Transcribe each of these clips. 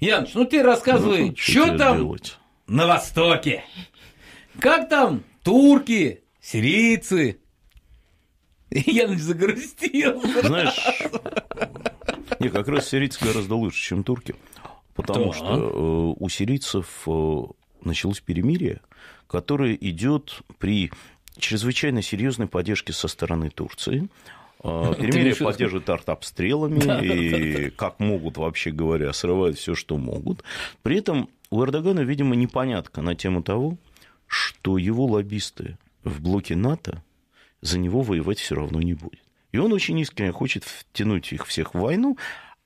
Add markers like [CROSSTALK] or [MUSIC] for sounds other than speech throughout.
Яныч, ну ты рассказывай, ну, что, там делать? на Востоке? Как там турки, сирийцы? [LAUGHS] Яныч загрустил. Знаешь, не, как раз сирийцы гораздо лучше, чем турки. Потому да. что э, у сирийцев э, началось перемирие, которое идет при чрезвычайно серьезной поддержке со стороны Турции, а, [LAUGHS] перемирие поддерживают артобстрелами [LAUGHS] и, как могут, вообще говоря, срывают все, что могут. При этом у Эрдогана, видимо, непонятка на тему того, что его лоббисты в блоке НАТО за него воевать все равно не будет. И он очень искренне хочет втянуть их всех в войну,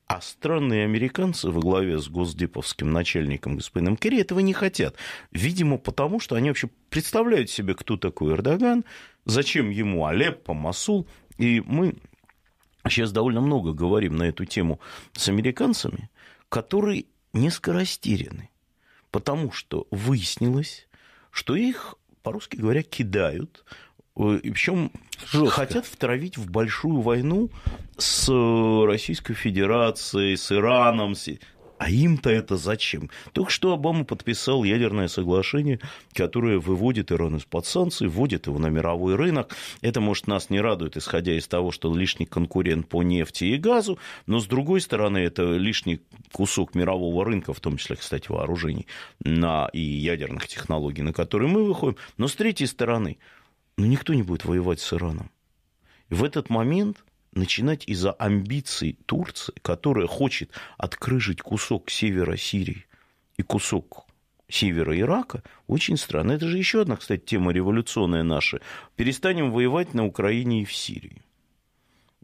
а странные американцы во главе с госдеповским начальником господином Керри этого не хотят. Видимо, потому что они вообще представляют себе, кто такой Эрдоган, зачем ему Алеппо, Масул – и мы сейчас довольно много говорим на эту тему с американцами, которые несколько растеряны, потому что выяснилось, что их, по-русски говоря, кидают э, и причем Жестко. хотят втравить в большую войну с Российской Федерацией, с Ираном, а им-то это зачем? Только что Обама подписал ядерное соглашение, которое выводит Иран из-под санкций, вводит его на мировой рынок. Это, может, нас не радует, исходя из того, что лишний конкурент по нефти и газу, но, с другой стороны, это лишний кусок мирового рынка, в том числе, кстати, вооружений на, и ядерных технологий, на которые мы выходим. Но, с третьей стороны, ну, никто не будет воевать с Ираном. И в этот момент – начинать из-за амбиций Турции, которая хочет открыжить кусок севера Сирии и кусок севера Ирака, очень странно. Это же еще одна, кстати, тема революционная наша. Перестанем воевать на Украине и в Сирии.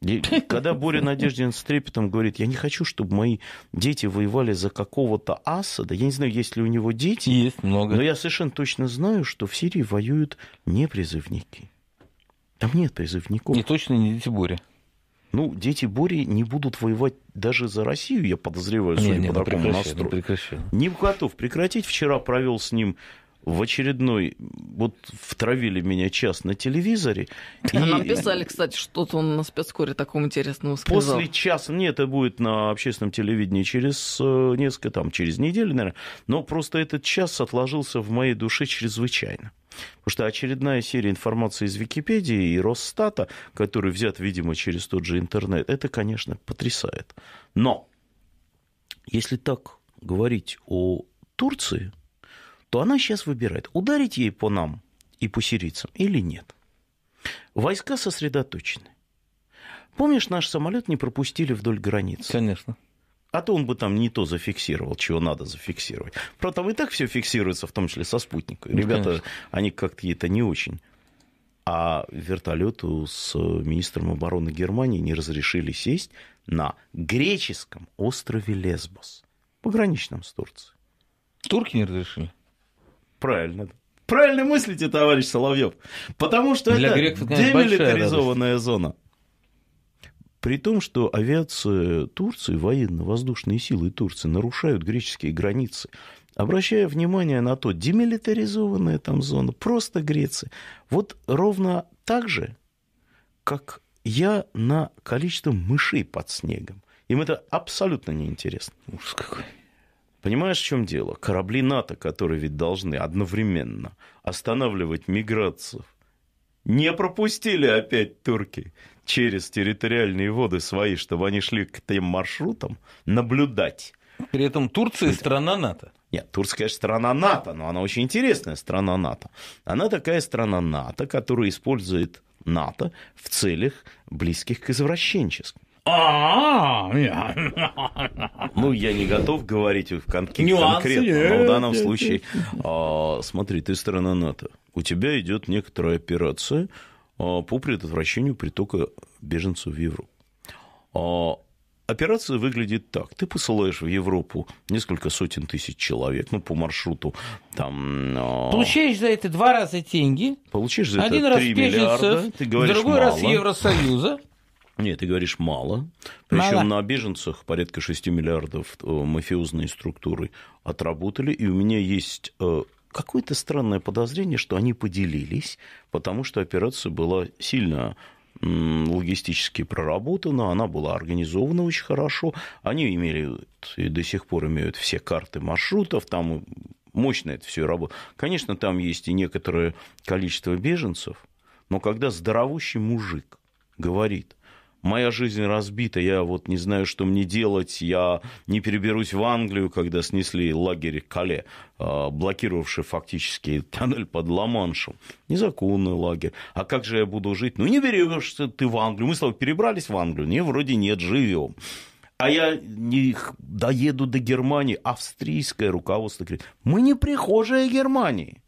И когда Боря Надеждин с трепетом говорит, я не хочу, чтобы мои дети воевали за какого-то Асада, я не знаю, есть ли у него дети, есть много. но я совершенно точно знаю, что в Сирии воюют не призывники. Там нет призывников. не точно не дети Боря. Ну, дети Бори не будут воевать даже за Россию, я подозреваю, судя не, не, по ну такому прекращай, ну настрою. Не, прекращай. не готов прекратить. Вчера провел с ним в очередной, вот втравили меня час на телевизоре. [LAUGHS] и... Нам писали, кстати, что-то он на спецкоре такому интересному сказал. После часа, нет, это будет на общественном телевидении через э, несколько, там, через неделю, наверное, но просто этот час отложился в моей душе чрезвычайно. Потому что очередная серия информации из Википедии и Росстата, который взят, видимо, через тот же интернет, это, конечно, потрясает. Но если так говорить о Турции, то она сейчас выбирает, ударить ей по нам и по сирийцам или нет. Войска сосредоточены. Помнишь, наш самолет не пропустили вдоль границы? Конечно. А то он бы там не то зафиксировал, чего надо зафиксировать. Правда, там и так все фиксируется, в том числе со спутника. Ну, Ребята, конечно. они как-то это не очень. А вертолету с министром обороны Германии не разрешили сесть на греческом острове Лесбос, пограничном с Турцией. Турки не разрешили? Правильно. Правильно мыслите, товарищ Соловьев. Потому что Для это демилитаризованная зона. При том, что авиация Турции, военно-воздушные силы Турции нарушают греческие границы, обращая внимание на то, демилитаризованная там зона, просто Греция. Вот ровно так же, как я на количество мышей под снегом. Им это абсолютно неинтересно. Ужас какой. Понимаешь, в чем дело? Корабли НАТО, которые ведь должны одновременно останавливать миграцию, не пропустили опять турки через территориальные воды свои, чтобы они шли к тем маршрутам наблюдать. При этом Турция страна НАТО. Нет, Турция, страна НАТО, но она очень интересная страна НАТО. Она такая страна НАТО, которая использует НАТО в целях близких к извращенческим. Ну, я не готов говорить в кон- конкретно, но в данном случае, а, смотри, ты страна НАТО. У тебя идет некоторая операция а, по предотвращению притока беженцев в Европу. А, операция выглядит так. Ты посылаешь в Европу несколько сотен тысяч человек, ну, по маршруту там... Получаешь за это два раза деньги. Получаешь за Один это 3 раз миллиарда. Ты говоришь, другой мало. раз Евросоюза. Нет, ты говоришь мало. Причем на беженцах порядка 6 миллиардов э, мафиозные структуры отработали. И у меня есть э, какое-то странное подозрение, что они поделились, потому что операция была сильно логистически проработана, она была организована очень хорошо. Они имели и до сих пор имеют все карты маршрутов, там мощно это все работа. Конечно, там есть и некоторое количество беженцев, но когда здоровущий мужик говорит, моя жизнь разбита, я вот не знаю, что мне делать, я не переберусь в Англию, когда снесли лагерь Кале, а, блокировавший фактически тоннель под Ла-Маншем. Незаконный лагерь. А как же я буду жить? Ну, не берешься ты в Англию. Мы с тобой перебрались в Англию? Не, вроде нет, живем. А я не доеду до Германии. Австрийское руководство говорит, мы не прихожая Германии.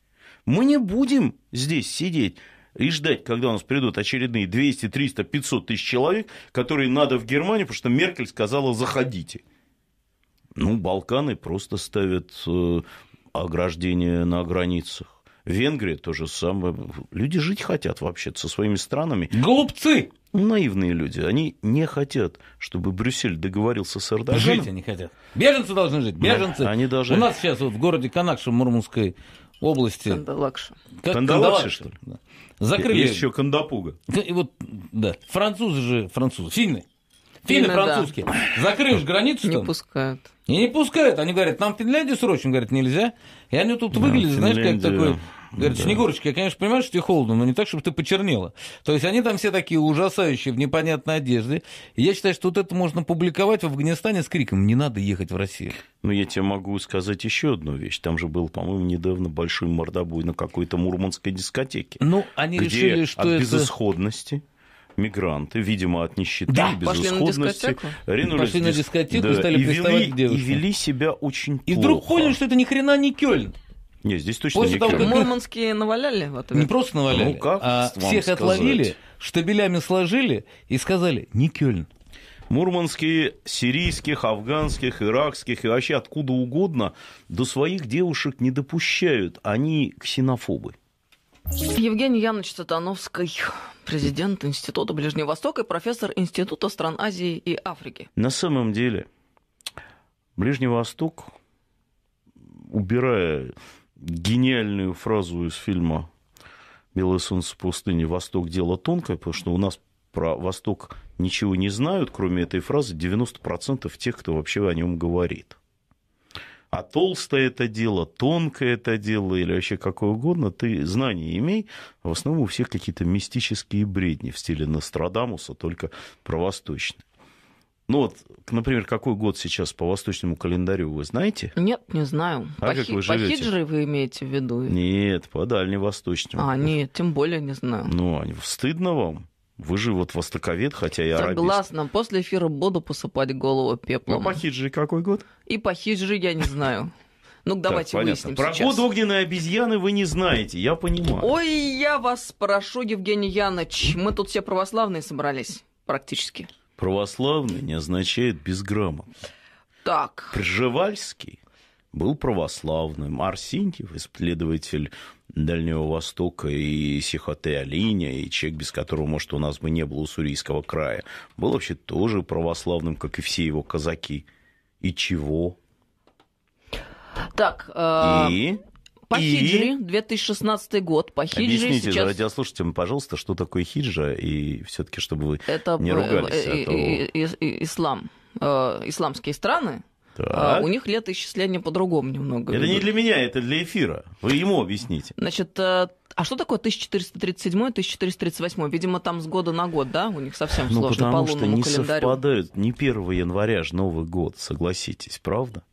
Мы не будем здесь сидеть и ждать, когда у нас придут очередные 200, 300, 500 тысяч человек, которые надо в Германию, потому что Меркель сказала «заходите». Ну, Балканы просто ставят э, ограждение на границах. Венгрия то же самое. Люди жить хотят вообще со своими странами. Глупцы. Ну, наивные люди. Они не хотят, чтобы Брюссель договорился с Эрдоганом. Жить они хотят. Беженцы должны жить. Ну, беженцы. они должны... У нас сейчас вот в городе Канакша Мурманской области... Кандалакша. Как Кандалакша, что ли? Да. Закрыли... Есть еще Кандапуга. [LAUGHS] И вот, да. Французы же, французы, финны. Финны, французские. Да. Закрыешь границу Не там. пускают. И не пускают. Они говорят, нам в Финляндию срочно. Говорят, нельзя. И они тут да, выглядят, Финляндия... знаешь, как такой Говорят, да. Снегурочка, я, конечно, понимаю, что тебе холодно, но не так, чтобы ты почернела. То есть они там все такие ужасающие в непонятной одежде. И я считаю, что вот это можно публиковать в Афганистане с криком «Не надо ехать в Россию». Ну, я тебе могу сказать еще одну вещь. Там же был, по-моему, недавно большой мордобой на какой-то мурманской дискотеке. Ну, они где решили, что от это... безысходности мигранты, видимо, от нищеты да, безысходности. Пошли на Пошли на дискотеку да, и стали приставать вели, к И вели себя очень и плохо. И вдруг поняли, что это ни хрена не Кёльн. Нет, здесь точно После не того, как Мурманские наваляли? Вот не просто наваляли, ну, как а всех сказать? отловили, штабелями сложили и сказали «не Кёльн». Мурманские, сирийских, афганских, иракских и вообще откуда угодно до своих девушек не допущают. Они ксенофобы. Евгений Янович Сатановский, президент Института Ближнего Востока и профессор Института стран Азии и Африки. На самом деле, Ближний Восток, убирая гениальную фразу из фильма «Белое солнце пустыни. Восток – дело тонкое», потому что у нас про Восток ничего не знают, кроме этой фразы, 90% тех, кто вообще о нем говорит. А толстое это дело, тонкое это дело или вообще какое угодно, ты знания имей. В основном у всех какие-то мистические бредни в стиле Нострадамуса, только провосточные. Ну вот, например, какой год сейчас по восточному календарю вы знаете? Нет, не знаю. А по, как хи- вы живете? по хиджре вы имеете в виду? Нет, по дальневосточному. А, нет, тем более не знаю. Ну, а стыдно вам? Вы же вот востоковед, хотя я арабист. Согласна, после эфира буду посыпать голову пеплом. А ну, по хиджи какой год? И по хиджи я не знаю. Ну, давайте так, выясним Про сейчас. год огненной обезьяны вы не знаете, я понимаю. Ой, я вас прошу, Евгений Яныч, мы тут все православные собрались практически православный не означает безграмотный. Так. Пржевальский был православным. Арсентьев, исследователь Дальнего Востока и Сихоте Алиня, и человек, без которого, может, у нас бы не было Уссурийского края, был вообще тоже православным, как и все его казаки. И чего? Так. Э... И по и... хиджри, 2016 год, по хиджри Объясните сейчас... радиослушателям, пожалуйста, что такое хиджа, и все-таки, чтобы вы это не э, ругались. А это и, э, и, э, ислам. исламские страны, а, так. у них летоисчисление по-другому немного. Это не для меня, это для эфира. Вы ему объясните. Значит, а что такое 1437-1438? Видимо, там с года на год, да? У них совсем ну, сложно потому по лунному что не календарю. совпадают. Не 1 января же Новый год, согласитесь, правда?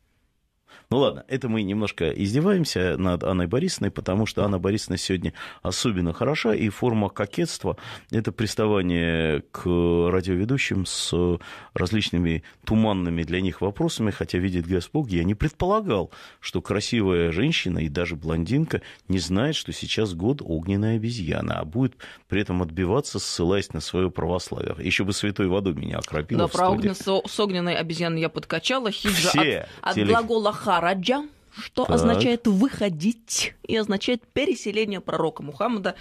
Ну ладно, это мы немножко издеваемся над Анной Борисовной, потому что Анна Борисовна сегодня особенно хороша, и форма кокетства – это приставание к радиоведущим с различными туманными для них вопросами, хотя видит Господь, я не предполагал, что красивая женщина и даже блондинка не знает, что сейчас год огненная обезьяна, а будет при этом отбиваться, ссылаясь на свое православие. Еще бы святой водой меня окропило Да, про огненную, с огненной обезьяной я подкачала. Хиджа от, от теле... глагола «ха» Хараджа, что так. означает «выходить» и означает переселение пророка Мухаммада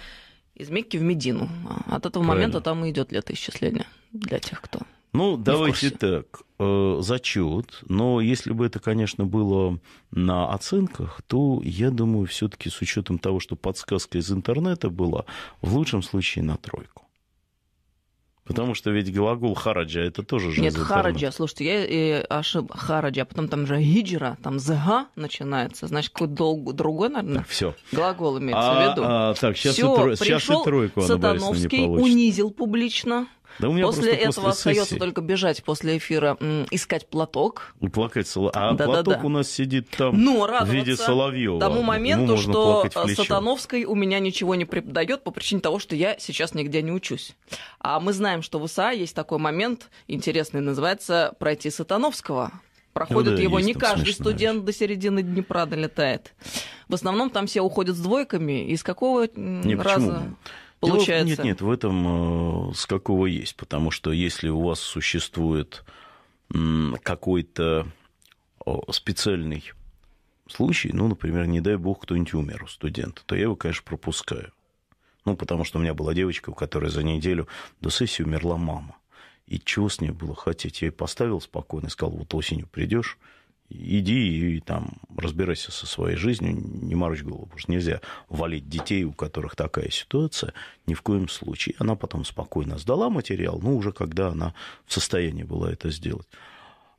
из Мекки в Медину. От этого Правильно. момента там и идет летоисчисление для тех, кто. Ну, не давайте так, э, зачет. Но если бы это, конечно, было на оценках, то я думаю, все-таки с учетом того, что подсказка из интернета была, в лучшем случае на тройку. Потому что ведь глагол хараджа это тоже же. Нет, хараджа, слушайте, я э, ошиб хараджа, а потом там же хиджра, там зга начинается, значит, какой-то долг, другой, наверное. Так, все. Глагол имеется а, в виду. А, так, сейчас, всё, и, тро... сейчас и тройку Сатановский она, Борисовна, не получит. унизил публично да у меня после этого после остается только бежать после эфира, искать платок. И плакать. А да, платок да, да. у нас сидит там Но в виде Соловьева. тому моменту, что э, Сатановской у меня ничего не преподает по причине того, что я сейчас нигде не учусь. А мы знаем, что в УСА есть такой момент интересный, называется «Пройти Сатановского». Проходит ну, да, его не каждый студент вещь. до середины Днепра долетает. В основном там все уходят с двойками. Из какого не, раза... Почему? получается? нет, нет, в этом э, с какого есть, потому что если у вас существует какой-то специальный случай, ну, например, не дай бог, кто-нибудь умер у студента, то я его, конечно, пропускаю. Ну, потому что у меня была девочка, у которой за неделю до сессии умерла мама. И чего с ней было хотеть? Я ей поставил спокойно и сказал, вот осенью придешь, иди и там разбирайся со своей жизнью, не морочь голову, потому что нельзя валить детей, у которых такая ситуация, ни в коем случае. Она потом спокойно сдала материал, но ну, уже когда она в состоянии была это сделать.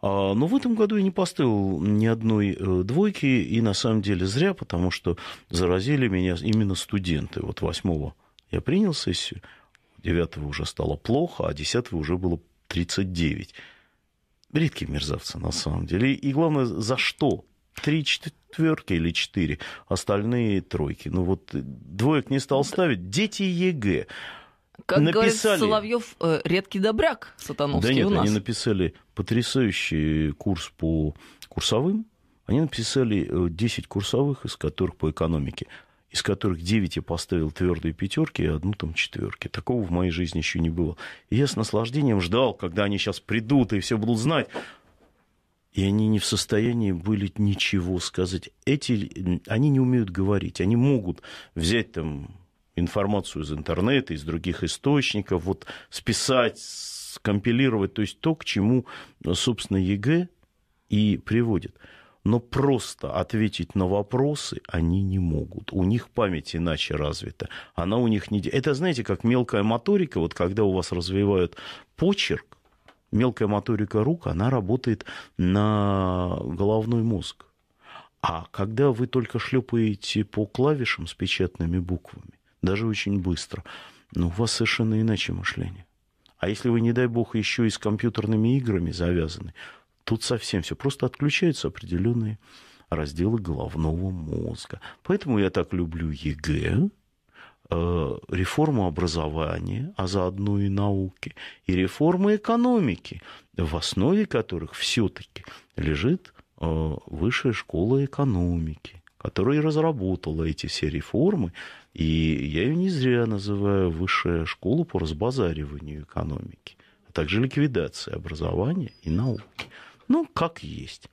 А, но в этом году я не поставил ни одной э, двойки, и на самом деле зря, потому что заразили меня именно студенты. Вот восьмого я принял сессию, 9 уже стало плохо, а десятого уже было 39 редкие мерзавцы на самом деле. И, главное, за что? Три четверки или четыре, остальные тройки. Ну вот э, двоек не стал ставить. Дети ЕГЭ. Как написали... говорит Соловьев, э, редкий добряк сатановский Да нет, у нас. они написали потрясающий курс по курсовым. Они написали 10 э, курсовых, из которых по экономике из которых 9 я поставил твердые пятерки и одну там четверки. Такого в моей жизни еще не было. И я с наслаждением ждал, когда они сейчас придут и все будут знать. И они не в состоянии были ничего сказать. Эти, они не умеют говорить. Они могут взять там информацию из интернета, из других источников, вот списать, скомпилировать, то есть то, к чему, собственно, ЕГЭ и приводит но просто ответить на вопросы они не могут. У них память иначе развита. Она у них не... Это, знаете, как мелкая моторика, вот когда у вас развивают почерк, мелкая моторика рук, она работает на головной мозг. А когда вы только шлепаете по клавишам с печатными буквами, даже очень быстро, ну, у вас совершенно иначе мышление. А если вы, не дай бог, еще и с компьютерными играми завязаны, Тут совсем все. Просто отключаются определенные разделы головного мозга. Поэтому я так люблю ЕГЭ, э, реформу образования, а заодно и науки, и реформы экономики, в основе которых все-таки лежит э, высшая школа экономики, которая и разработала эти все реформы, и я ее не зря называю высшая школа по разбазариванию экономики, а также ликвидации образования и науки. Ну, как есть.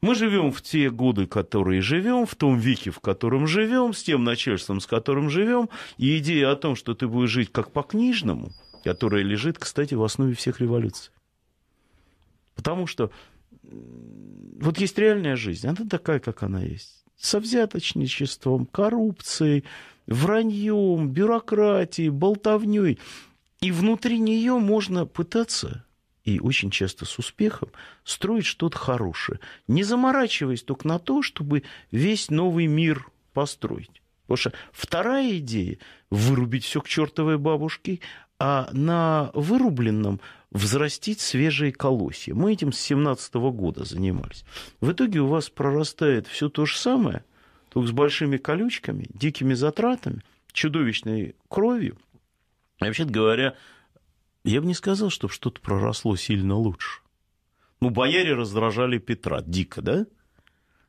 Мы живем в те годы, которые живем, в том веке, в котором живем, с тем начальством, с которым живем. И идея о том, что ты будешь жить как по книжному, которая лежит, кстати, в основе всех революций. Потому что вот есть реальная жизнь, она такая, как она есть. Со взяточничеством, коррупцией, враньем, бюрократией, болтовней. И внутри нее можно пытаться и очень часто с успехом, строит что-то хорошее, не заморачиваясь только на то, чтобы весь новый мир построить. Потому что вторая идея – вырубить все к чертовой бабушке, а на вырубленном взрастить свежие колосья. Мы этим с 17 года занимались. В итоге у вас прорастает все то же самое, только с большими колючками, дикими затратами, чудовищной кровью. И, вообще говоря, я бы не сказал, чтобы что-то проросло сильно лучше. Ну, бояре раздражали Петра дико, да?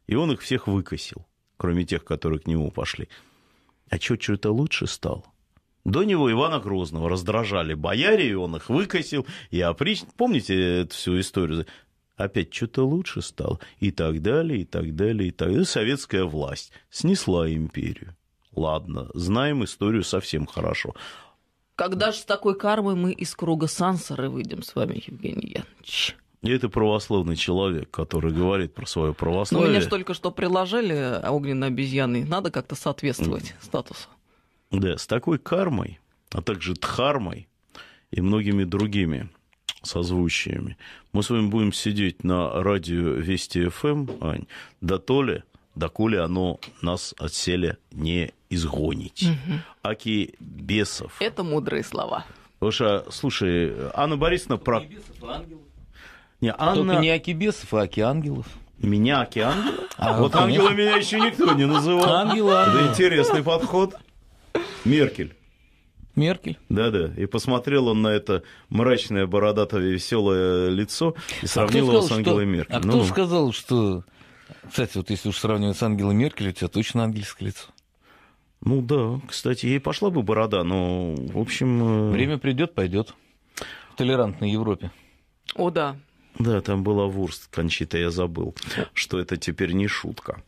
И он их всех выкосил, кроме тех, которые к нему пошли. А что, что это лучше стало? До него Ивана Грозного раздражали бояре, и он их выкосил, и оприч... Помните эту всю историю? Опять что-то лучше стало, и так далее, и так далее, и так далее. Советская власть снесла империю. Ладно, знаем историю совсем хорошо. Когда же с такой кармой мы из круга сансары выйдем с вами, Евгений Янович? И это православный человек, который говорит про свое православие. Ну, меня же только что приложили огненной обезьяны. Надо как-то соответствовать mm. статусу. Да, с такой кармой, а также дхармой и многими другими созвучиями. Мы с вами будем сидеть на радио Вести ФМ, эм, Ань, до то ли, доколе оно нас от не изгонить. Угу. Аки бесов. Это мудрые слова. Потому что, слушай, Анна Борисовна... Про... Не бесов, а ангелов. Не, Анна... Только не Аки бесов, а Аки ангелов. Меня Аки ангел? А, вот конечно. ангела меня еще никто не называл. ангела. Это интересный подход. Меркель. Меркель. Да-да. И посмотрел он на это мрачное, бородатое, веселое лицо и а сравнил а его сказал, с Ангелой что... Меркель. А ну, кто ну. сказал, что... Кстати, вот если уж сравнивать с Ангелой Меркель, у тебя точно ангельское лицо. Ну да, кстати, ей пошла бы борода, но, в общем... Э, Время придет, пойдет. В толерантной Европе. О, да. Да, там была Вурст, Кончита, я забыл, что это теперь не шутка.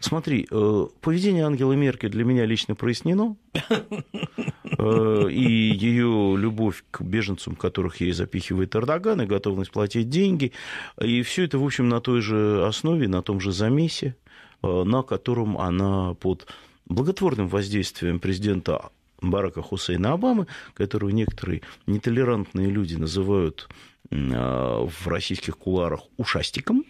Смотри, э, поведение Ангелы Мерки для меня лично прояснено, э, и ее любовь к беженцам, которых ей запихивает Эрдоган, и готовность платить деньги, и все это, в общем, на той же основе, на том же замесе, на котором она под благотворным воздействием президента Барака Хусейна Обамы, которую некоторые нетолерантные люди называют а, в российских куларах ушастиком.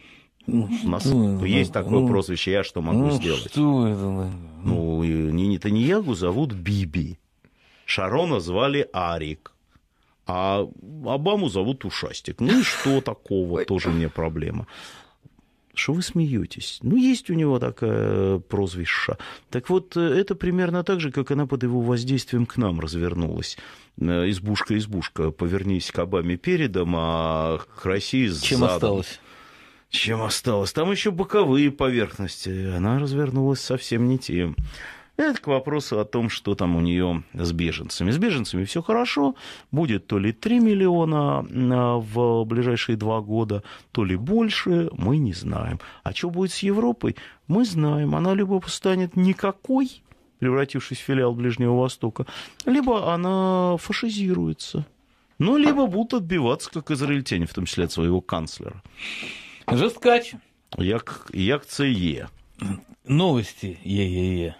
Ну, у нас это, есть такое ну, прозвище, я что могу ну, сделать? Что это? Ну, не Нетаньягу зовут Биби. Шарона звали Арик. А Обаму зовут Ушастик. Ну и что такого? Тоже мне проблема. Что вы смеетесь? Ну, есть у него такое прозвище. Так вот, э, это примерно так же, как она под его воздействием к нам развернулась. Э, избушка, избушка, повернись к Обаме передом, а к России задом. Чем осталось? Чем осталось? Там еще боковые поверхности. Она развернулась совсем не тем. Это к вопросу о том, что там у нее с беженцами. С беженцами все хорошо, будет то ли 3 миллиона а, в ближайшие два года, то ли больше, мы не знаем. А что будет с Европой, мы знаем. Она либо станет никакой, превратившись в филиал Ближнего Востока, либо она фашизируется. Ну, либо будут отбиваться, как израильтяне, в том числе от своего канцлера. Жесткач. Як, як це є. Новости е-е-е.